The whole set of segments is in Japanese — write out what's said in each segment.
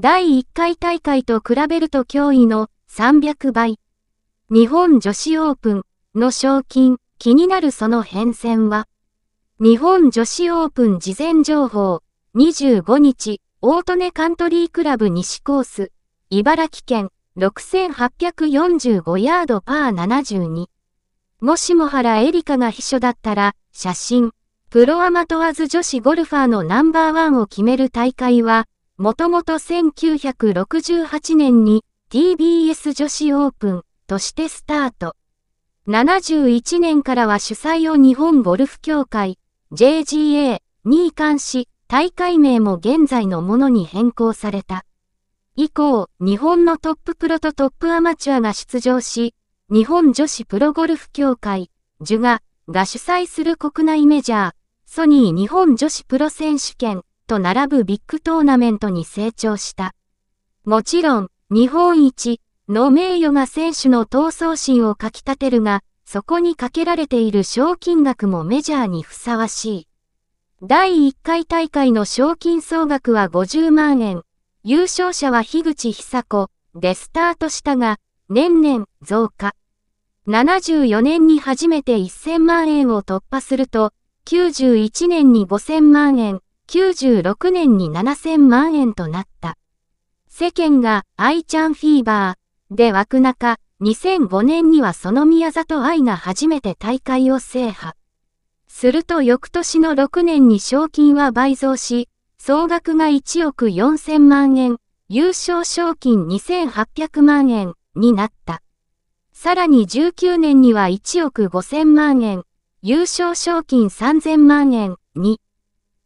第1回大会と比べると脅威の300倍。日本女子オープンの賞金、気になるその変遷は、日本女子オープン事前情報、25日、大利根カントリークラブ西コース、茨城県、6845ヤードパー72。もしも原エリカが秘書だったら、写真、プロアマ問わず女子ゴルファーのナンバーワンを決める大会は、もともと1968年に TBS 女子オープンとしてスタート。71年からは主催を日本ゴルフ協会 JGA に移管し、大会名も現在のものに変更された。以降、日本のトッププロとトップアマチュアが出場し、日本女子プロゴルフ協会、ジュガが主催する国内メジャー、ソニー日本女子プロ選手権と並ぶビッグトーナメントに成長した。もちろん、日本一の名誉が選手の闘争心をかき立てるが、そこにかけられている賞金額もメジャーにふさわしい。第1回大会の賞金総額は50万円。優勝者は樋口久子でスタートしたが、年々増加。74年に初めて1000万円を突破すると、91年に5000万円、96年に7000万円となった。世間が愛ちゃんフィーバーで湧く中、2005年にはその宮里愛が初めて大会を制覇。すると翌年の6年に賞金は倍増し、総額が1億4000万円、優勝賞金2800万円になった。さらに19年には1億5000万円、優勝賞金3000万円に。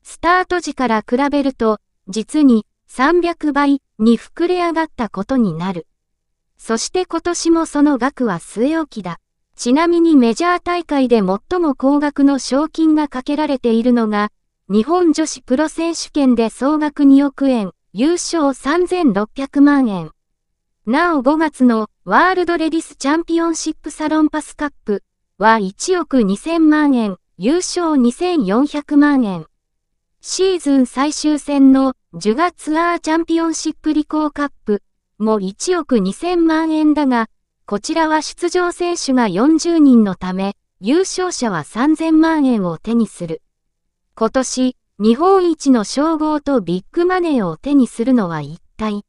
スタート時から比べると、実に300倍に膨れ上がったことになる。そして今年もその額は据え置きだ。ちなみにメジャー大会で最も高額の賞金がかけられているのが、日本女子プロ選手権で総額2億円、優勝3600万円。なお5月のワールドレディスチャンピオンシップサロンパスカップは1億2000万円、優勝2400万円。シーズン最終戦のジュガツアーチャンピオンシップリコーカップも1億2000万円だが、こちらは出場選手が40人のため、優勝者は3000万円を手にする。今年、日本一の称号とビッグマネーを手にするのは一体